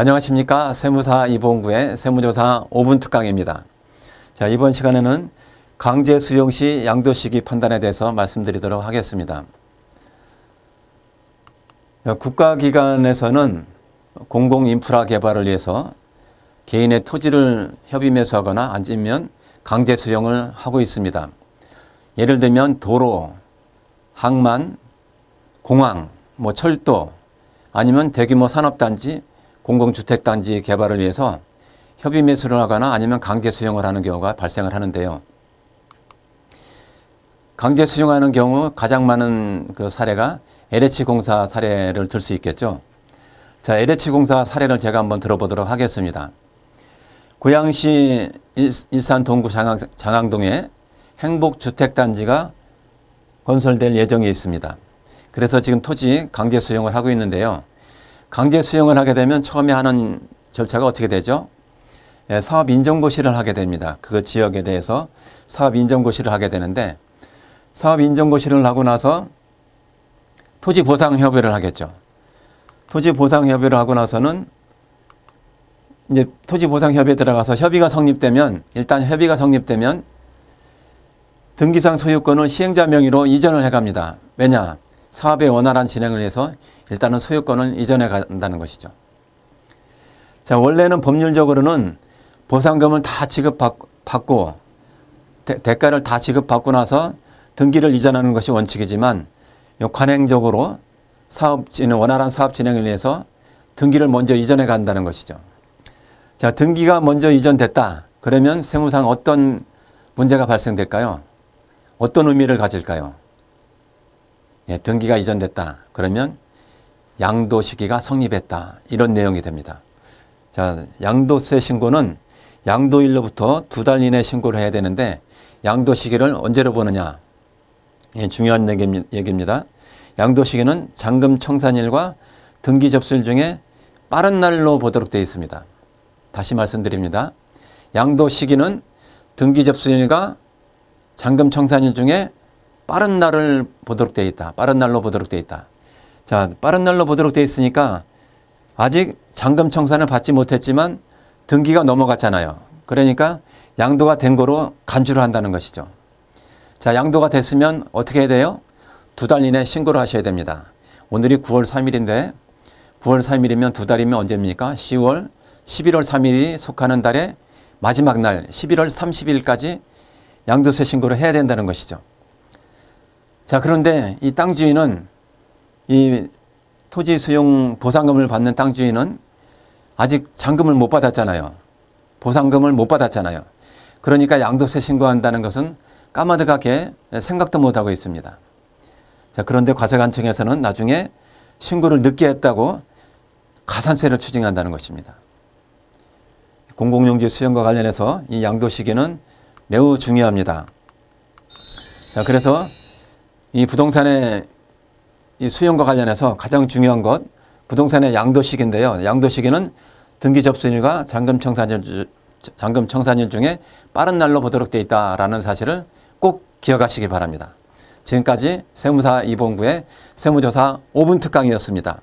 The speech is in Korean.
안녕하십니까. 세무사 이봉구의 세무조사 5분 특강입니다. 자, 이번 시간에는 강제 수용 시 양도 시기 판단에 대해서 말씀드리도록 하겠습니다. 국가기관에서는 공공인프라 개발을 위해서 개인의 토지를 협의 매수하거나 아니면 강제 수용을 하고 있습니다. 예를 들면 도로, 항만, 공항, 뭐 철도 아니면 대규모 산업단지 공공주택단지 개발을 위해서 협의 매수를 하거나 아니면 강제 수용을 하는 경우가 발생을 하는데요. 강제 수용하는 경우 가장 많은 그 사례가 LH공사 사례를 들 수 있겠죠. 자, LH공사 사례를 제가 한번 들어보도록 하겠습니다. 고양시 일산 동구 장항, 동에 행복주택단지가 건설될 예정이 있습니다. 그래서 지금 토지 강제 수용을 하고 있는데요. 강제 수용을 하게 되면 처음에 하는 절차가 어떻게 되죠? 예, 사업 인정고시를 하게 됩니다. 그 지역에 대해서 사업 인정고시를 하게 되는데 사업 인정고시를 하고 나서 토지 보상 협의를 하겠죠. 토지 보상 협의를 하고 나서는 이제 토지 보상 협의에 들어가서 협의가 성립되면 일단 협의가 성립되면 등기상 소유권을 시행자 명의로 이전을 해갑니다. 왜냐? 사업의 원활한 진행을 위해서 일단은 소유권을 이전해 간다는 것이죠. 자, 원래는 법률적으로는 보상금을 다 지급받고 대, 대가를 다 지급받고 나서 등기를 이전하는 것이 원칙이지만 관행적으로 사업 진행, 원활한 사업 진행을 위해서 등기를 먼저 이전해 간다는 것이죠. 자, 등기가 먼저 이전됐다. 그러면 세무상 어떤 문제가 발생될까요? 어떤 의미를 가질까요? 예, 등기가 이전됐다. 그러면 양도 시기가 성립했다. 이런 내용이 됩니다. 자, 양도세 신고는 양도일로부터 두 달 이내 신고를 해야 되는데 양도 시기를 언제로 보느냐? 예, 중요한 얘기입니다. 양도 시기는 잔금 청산일과 등기 접수일 중에 빠른 날로 보도록 되어 있습니다. 다시 말씀드립니다. 양도 시기는 등기 접수일과 잔금 청산일 중에 빠른 날을 보도록 되어 있다. 빠른 날로 보도록 되어 있다. 자, 빠른 날로 보도록 되어 있으니까 아직 잔금 청산을 받지 못했지만 등기가 넘어갔잖아요. 그러니까 양도가 된 거로 간주를 한다는 것이죠. 자, 양도가 됐으면 어떻게 해야 돼요? 두 달 이내 신고를 하셔야 됩니다. 오늘이 9월 3일인데 9월 3일이면 두 달이면 언제입니까? 10월, 11월 3일이 속하는 달에 마지막 날 11월 30일까지 양도세 신고를 해야 된다는 것이죠. 자, 그런데 이 땅 주인은 이 토지 수용 보상금을 받는 땅 주인은 아직 잔금을 못 받았잖아요. 보상금을 못 받았잖아요. 그러니까 양도세 신고한다는 것은 까마득하게 생각도 못하고 있습니다. 자, 그런데 과세관청에서는 나중에 신고를 늦게 했다고 가산세를 추징한다는 것입니다. 공공용지 수용과 관련해서 이 양도 시기는 매우 중요합니다. 자, 그래서 이 부동산의 이 수용과 관련해서 가장 중요한 것 부동산의 양도시기인데요. 양도시기는 등기 접수인과 잔금 청산일, 잔금 청산일 중에 빠른 날로 보도록 돼 있다라는 사실을 꼭 기억하시기 바랍니다. 지금까지 세무사 이봉구의 세무조사 5분 특강이었습니다.